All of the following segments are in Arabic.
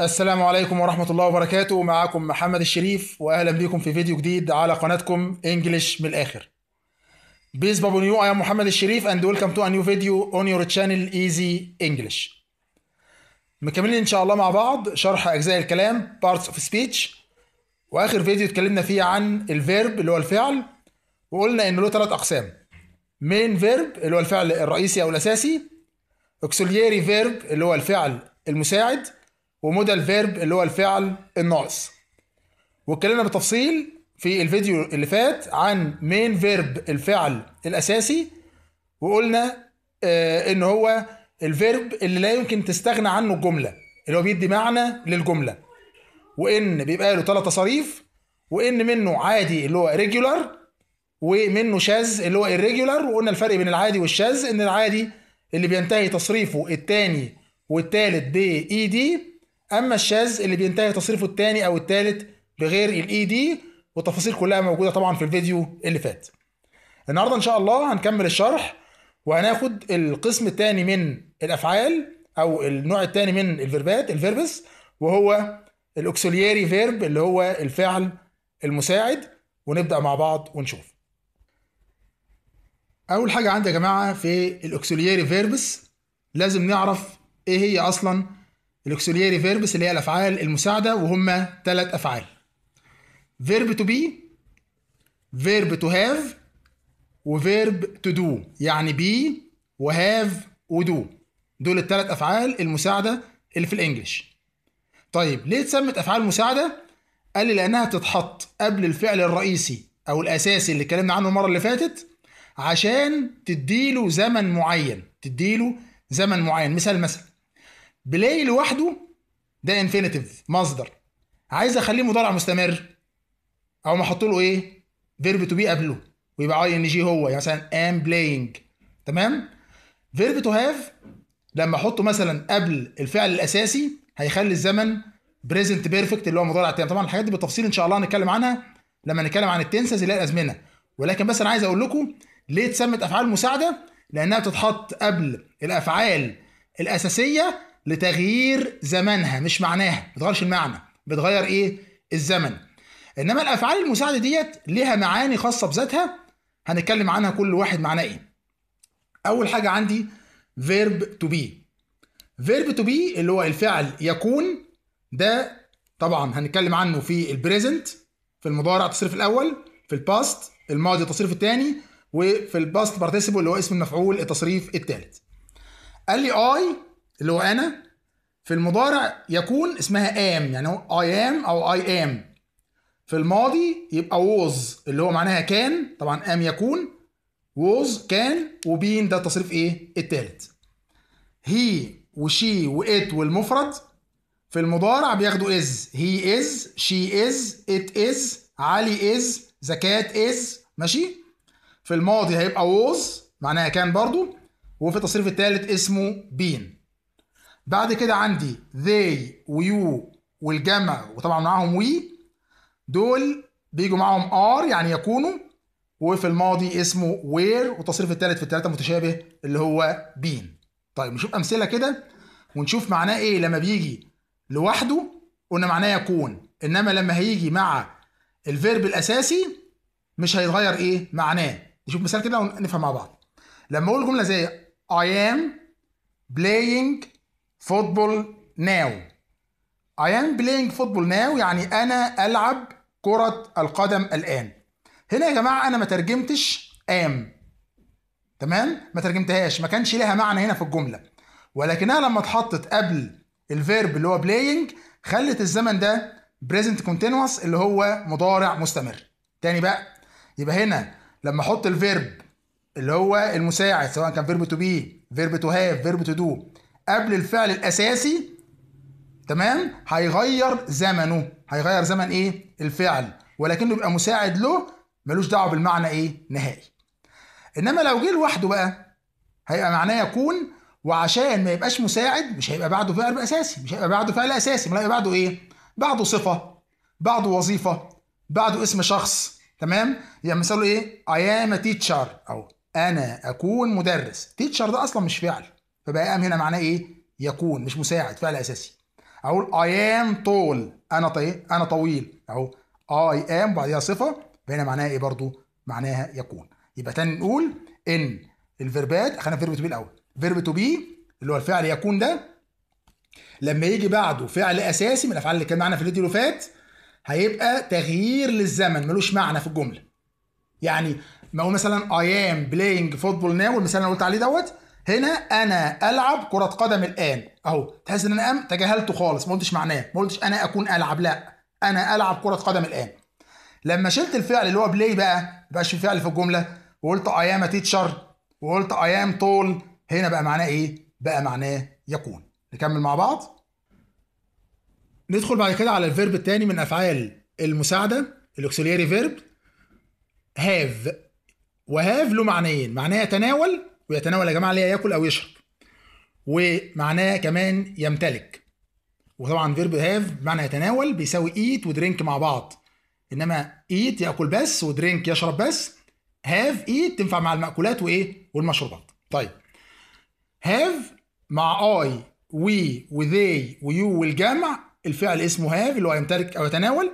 السلام عليكم ورحمة الله وبركاته معاكم محمد الشريف وأهلا بكم في فيديو جديد على قناتكم انجلش من الآخر بيز بابو نيو أيام محمد الشريف and welcome to a new video on your channel Easy English مكملين إن شاء الله مع بعض شرح أجزاء الكلام parts of speech وآخر فيديو اتكلمنا فيه عن الفيرب اللي هو الفعل وقلنا إن له ثلاث أقسام main verb اللي هو الفعل الرئيسي أو الأساسي auxiliary verb اللي هو الفعل المساعد ومدى الفيرب اللي هو الفعل الناقص واتكلمنا بالتفصيل في الفيديو اللي فات عن مين فيرب الفعل الاساسي وقلنا آه ان هو الفيرب اللي لا يمكن تستغنى عنه الجمله اللي هو بيدي معنى للجمله وان بيبقى له ثلاث تصاريف وان منه عادي اللي هو ريجولار ومنه شاذ اللي هو الريجولار وقلنا الفرق بين العادي والشاذ ان العادي اللي بينتهي تصريفه الثاني والثالث اي دي e اما الشاذ اللي بينتهي تصريفه الثاني او الثالث بغير الاي دي e والتفاصيل كلها موجوده طبعا في الفيديو اللي فات النهارده ان شاء الله هنكمل الشرح وهناخد القسم الثاني من الافعال او النوع الثاني من الفيربات الفيربس وهو الاوكسيلياري فيرب اللي هو الفعل المساعد ونبدا مع بعض ونشوف اول حاجه عندي يا جماعه في الاوكسيلياري فيربس لازم نعرف ايه هي اصلا الاكسوليري فيربس اللي هي الافعال المساعده وهم ثلاث افعال فيرب تو بي فيرب تو هاف وفيرب تو دو يعني بي وهاف ودو دول الثلاث افعال المساعده اللي في الانجليش طيب ليه اتسمت افعال مساعده قال لي لانها تتحط قبل الفعل الرئيسي او الاساسي اللي اتكلمنا عنه المره اللي فاتت عشان تديله زمن معين تديله زمن معين مثال مثلا بلاي لوحده ده انفينيتيف مصدر عايز اخليه مضارع مستمر او احط له ايه فيرب تو بي قبله ويبقى اي ان جي هو يعني مثلا ام بلاينج تمام فيرب تو هاف لما احطه مثلا قبل الفعل الاساسي هيخلي الزمن بريزنت بيرفكت اللي هو مضارع تام طبعا الحاجات دي بالتفصيل ان شاء الله هنتكلم عنها لما نتكلم عن التنسز اللي هي الازمنه ولكن بس انا عايز اقول لكم ليه اتسمت افعال مساعده لانها بتتحط قبل الافعال الاساسيه لتغيير زمنها مش معناها ما بتغيرش المعنى بتغير ايه الزمن انما الافعال المساعده ديت ليها معاني خاصه بذاتها هنتكلم عنها كل واحد معناه ايه اول حاجه عندي فيرب تو بي فيرب تو بي اللي هو الفعل يكون ده طبعا هنتكلم عنه في البريزنت في المضارع التصريف الاول في الباست الماضي التصريف الثاني وفي الباست بارتيسيبل اللي هو اسم المفعول التصريف الثالث قال لي اي اللي هو انا في المضارع يكون اسمها ام يعني هو اي ام او اي ام في الماضي يبقى ووز اللي هو معناها كان طبعا ام يكون ووز كان وبين ده التصريف ايه التالت هي وشي وات والمفرد في المضارع بياخدوا از هي از شي از ات از علي از زكاة از ماشي في الماضي هيبقى ووز معناها كان برضو وفي التصريف التالت اسمه بين بعد كده عندي they ويو والجمع وطبعا معاهم وي دول بيجوا معاهم ار يعني يكونوا وفي الماضي اسمه وير والتصريف الثالث في الثلاثه متشابه اللي هو بين طيب نشوف امثله كده ونشوف معناه ايه لما بيجي لوحده قلنا معناه يكون انما لما هيجي مع الفيرب الاساسي مش هيتغير ايه معناه نشوف مثال كده ونفهم مع بعض لما اقول جمله زي I am playing فوتبول ناو I am playing football now يعني أنا ألعب كرة القدم الآن هنا يا جماعة أنا ما ترجمتش am تمام ما ترجمتهاش ما كانش لها معنى هنا في الجملة ولكنها لما اتحطت قبل الفيرب اللي هو playing خلت الزمن ده present continuous اللي هو مضارع مستمر تاني بقى يبقى هنا لما احط الفيرب اللي هو المساعد سواء كان فيرب تو بي فيرب تو هاف فيرب تو دو قبل الفعل الأساسي تمام هيغير زمنه هيغير زمن إيه الفعل ولكنه يبقى مساعد له ملوش دعوة بالمعنى إيه نهائي إنما لو جه لوحده بقى هيبقى معناه يكون وعشان ما يبقاش مساعد مش هيبقى بعده فعل اساسي مش هيبقى بعده فعل اساسي امال هيبقى بعده ايه بعده صفه بعده وظيفه بعده اسم شخص تمام يعني مثاله ايه I am a teacher او انا اكون مدرس تيتشر ده اصلا مش فعل فبقى ام هنا معناه ايه؟ يكون مش مساعد فعل اساسي اقول اي ام طول انا طيب انا طويل اهو اي ام وبعديها صفه فهنا معناها ايه برضو؟ معناها يكون يبقى تاني نقول ان الفيربات خلينا فيرب تو بي الاول فيرب تو بي اللي هو الفعل يكون ده لما يجي بعده فعل اساسي من الافعال اللي كان معانا في الفيديو اللي فات هيبقى تغيير للزمن ملوش معنى في الجمله يعني ما اقول مثلا اي ام بلاينج فوتبول ناو المثال اللي انا قلت عليه دوت هنا انا العب كره قدم الان اهو تحس ان انا أم تجاهلته خالص ما قلتش معناه ما قلتش انا اكون العب لا انا العب كره قدم الان لما شلت الفعل اللي هو بلاي بقى ما بقاش في فعل في الجمله وقلت اي ام تيتشر وقلت اي ام طول هنا بقى معناه ايه بقى معناه يكون نكمل مع بعض ندخل بعد كده على الفيرب الثاني من افعال المساعده الاوكسيلياري فيرب هاف وهاف له معنيين معناه يتناول ويتناول يا جماعه اللي ياكل او يشرب ومعناه كمان يمتلك وطبعا فيرب هاف بمعنى يتناول بيساوي ايت ودرينك مع بعض انما ايت ياكل بس ودرينك يشرب بس هاف ايت تنفع مع المأكولات وايه والمشروبات طيب هاف مع اي وي وذي ويو والجمع الفعل اسمه هاف اللي هو يمتلك او يتناول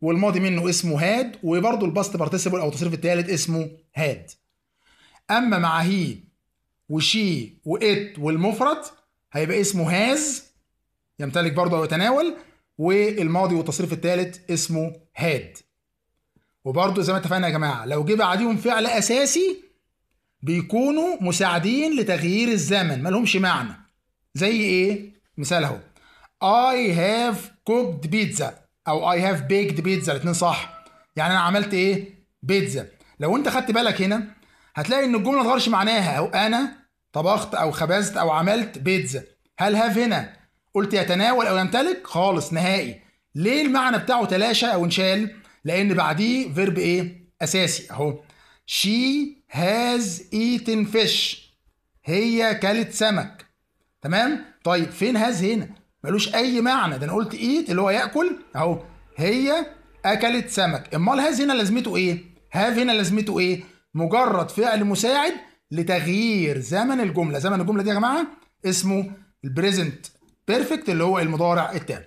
والماضي منه اسمه هاد وبرضه الباست بارتيسيبل او التصريف الثالث اسمه هاد اما مع هي وشي وات والمفرد هيبقى اسمه هاز يمتلك برضه او يتناول والماضي والتصريف الثالث اسمه هاد وبرضه زي ما اتفقنا يا جماعه لو جه بعديهم فعل اساسي بيكونوا مساعدين لتغيير الزمن مالهمش معنى زي ايه مثال اهو I have cooked pizza او I have baked pizza الاتنين صح يعني انا عملت ايه بيتزا لو انت خدت بالك هنا هتلاقي ان الجمله ما تغيرش معناها او انا طبخت او خبزت او عملت بيتزا هل هاف هنا قلت يتناول او يمتلك خالص نهائي ليه المعنى بتاعه تلاشى او انشال لان بعديه فيرب ايه اساسي اهو شي هاز ايتن فيش هي كلت سمك تمام طيب فين هاز هنا ملوش اي معنى ده انا قلت ايت اللي هو ياكل اهو هي اكلت سمك امال هاز هنا لازمته ايه هاف هنا لازمته ايه مجرد فعل مساعد لتغيير زمن الجمله زمن الجمله دي يا جماعه اسمه البريزنت بيرفكت اللي هو المضارع التام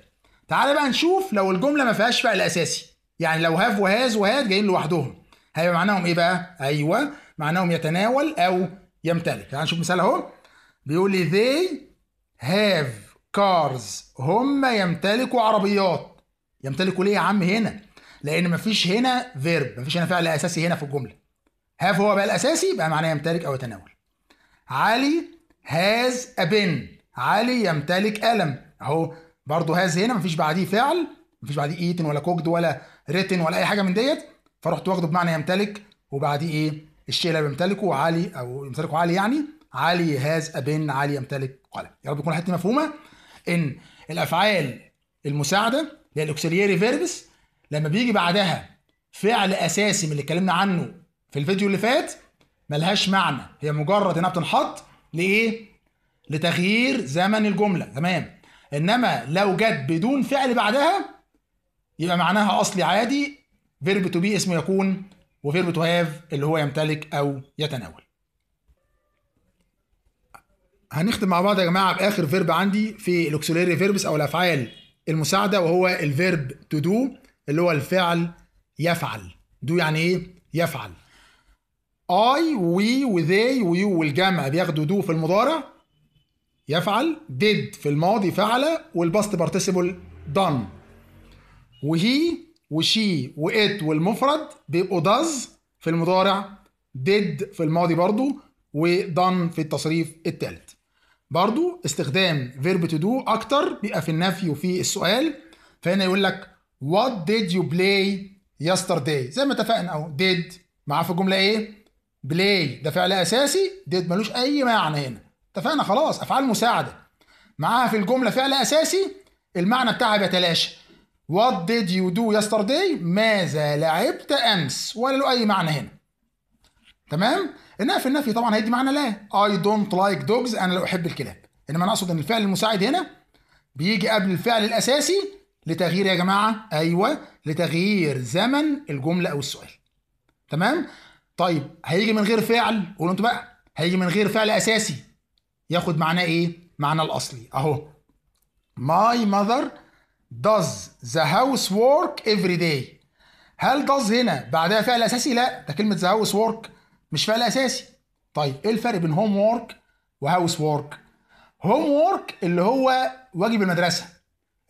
تعال بقى نشوف لو الجمله ما فيهاش فعل اساسي يعني لو هاف وهاز وهاد جايين لوحدهم هيبقى معناهم ايه بقى ايوه معناهم يتناول او يمتلك تعال نشوف مثال اهو بيقول لي they have cars هم يمتلكوا عربيات يمتلكوا ليه يا عم هنا لان مفيش هنا فيرب مفيش هنا فعل اساسي هنا في الجمله هاف هو بقى الأساسي بقى معناه يمتلك أو يتناول علي هاز أبن علي يمتلك قلم أهو برضه هاز هنا مفيش بعديه فعل مفيش بعديه ايتن ولا كوكد ولا ريتن ولا أي حاجة من ديت فرحت واخده بمعنى يمتلك وبعديه إيه الشيء اللي بيمتلكه علي أو يمتلكه علي يعني علي هاز أبن علي يمتلك قلم يا رب تكون الحتة مفهومة إن الأفعال المساعدة اللي هي الأوكسيليري فيربس لما بيجي بعدها فعل أساسي من اللي اتكلمنا عنه في الفيديو اللي فات ملهاش معنى هي مجرد انها بتنحط لايه لتغيير زمن الجمله تمام انما لو جت بدون فعل بعدها يبقى معناها اصلي عادي فيرب تو بي اسمه يكون وفيرب تو هاف اللي هو يمتلك او يتناول هنختم مع بعض يا جماعه باخر فيرب عندي في الاكسوليري فيربس او الافعال المساعده وهو الفيرب تو دو اللي هو الفعل يفعل دو يعني ايه يفعل I we وذي ويو والجمع بياخدوا دو في المضارع يفعل did في الماضي فعل والباست بارتيسيبل done وهي وشي وات والمفرد بيبقوا داز في المضارع ديد في الماضي برضو ودن في التصريف الثالث برضو استخدام فيرب تو دو اكتر بيبقى في النفي وفي السؤال فهنا يقول لك وات ديد يو بلاي يسترداي زي ما اتفقنا اهو ديد معاه في الجمله ايه بلاي ده فعل اساسي ديد ملوش اي معنى هنا اتفقنا خلاص افعال مساعده معاها في الجمله فعل اساسي المعنى بتاعها بيتلاشى وات ديد يو دو يسترداي ماذا لعبت أمس؟ ولا له أي معنى هنا. تمام؟ إنها في النفي طبعًا هيدي معنى لا. اي دونت لايك دوجز أنا لا أحب الكلاب. إنما أنا أقصد إن الفعل المساعد هنا بيجي قبل الفعل الأساسي لتغيير يا جماعة أيوه لتغيير زمن الجملة أو السؤال. تمام؟ طيب هيجي من غير فعل قولوا انتوا بقى هيجي من غير فعل اساسي ياخد معناه ايه معناه الاصلي اهو my mother does the housework every day هل does هنا بعدها فعل اساسي لا ده كلمه the housework مش فعل اساسي طيب ايه الفرق بين هوم وورك وهاوس وورك هوم وورك اللي هو واجب المدرسه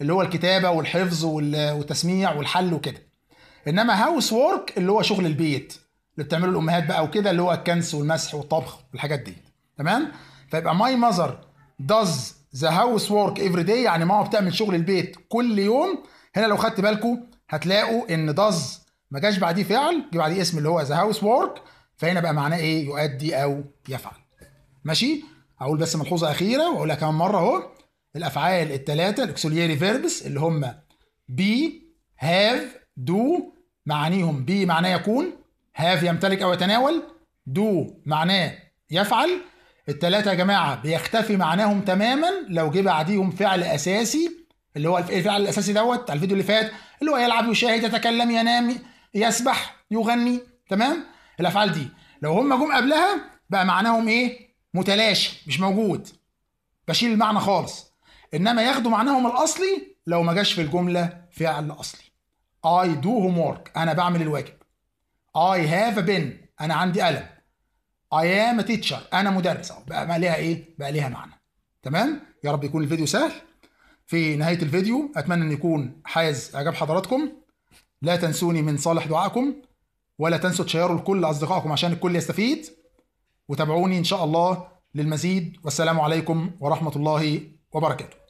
اللي هو الكتابه والحفظ والتسميع والحل وكده انما هاوس وورك اللي هو شغل البيت اللي بتعمله الامهات بقى وكده اللي هو الكنس والمسح والطبخ والحاجات دي تمام فيبقى ماي ماذر داز ذا هاوس وورك افري داي يعني ماما بتعمل شغل البيت كل يوم هنا لو خدت بالكم هتلاقوا ان داز ما جاش بعديه فعل جه بعديه اسم اللي هو ذا هاوس وورك فهنا بقى معناه ايه يؤدي او يفعل ماشي اقول بس ملحوظه اخيره واقولها كمان مره اهو الافعال الثلاثه الاكسوليري فيربس اللي هم بي هاف دو معانيهم بي معناه يكون هاف يمتلك او يتناول دو معناه يفعل التلاتة يا جماعة بيختفي معناهم تماما لو جه بعديهم فعل أساسي اللي هو الفعل الأساسي دوت على الفيديو اللي فات اللي هو يلعب يشاهد يتكلم ينام يسبح يغني تمام الأفعال دي لو هم جم قبلها بقى معناهم إيه متلاشي مش موجود بشيل المعنى خالص إنما ياخدوا معناهم الأصلي لو ما جاش في الجملة فعل أصلي I do homework أنا بعمل الواجب I have a pen انا عندي قلم I am a teacher انا مدرس بقى ليها ايه بقى ليها معنى تمام يا رب يكون الفيديو سهل في نهايه الفيديو اتمنى ان يكون حاز اعجاب حضراتكم لا تنسوني من صالح دعائكم ولا تنسوا تشيروا لكل اصدقائكم عشان الكل يستفيد وتابعوني ان شاء الله للمزيد والسلام عليكم ورحمه الله وبركاته